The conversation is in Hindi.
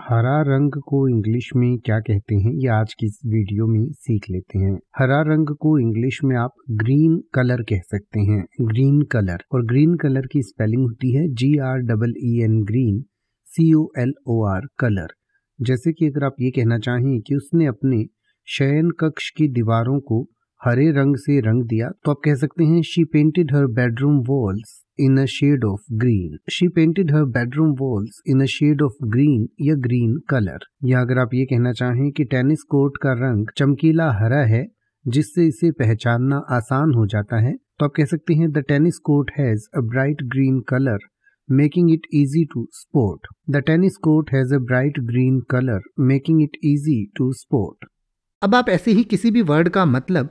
हरा रंग को इंग्लिश में क्या कहते हैं ये आज की इस वीडियो में सीख लेते हैं हरा रंग को इंग्लिश में आप ग्रीन कलर कह सकते हैं ग्रीन कलर और ग्रीन कलर की स्पेलिंग होती है G R double E N green C O L O R colour जैसे कि अगर आप ये कहना चाहें कि उसने अपने शयन कक्ष की दीवारों को हरे रंग से रंग दिया तो आप कह सकते हैं she painted her bedroom walls in a shade of green. She painted her bedroom walls in a shade of green या ग्रीन कलर या अगर आप ये कहना चाहें कि टेनिस कोर्ट का रंग चमकीला हरा है जिससे इसे पहचानना आसान हो जाता है तो आप कह सकते हैं the tennis court has a bright green colour making it easy to sport the tennis court has a bright green colour making it easy to sport अब आप ऐसे ही किसी भी वर्ड का मतलब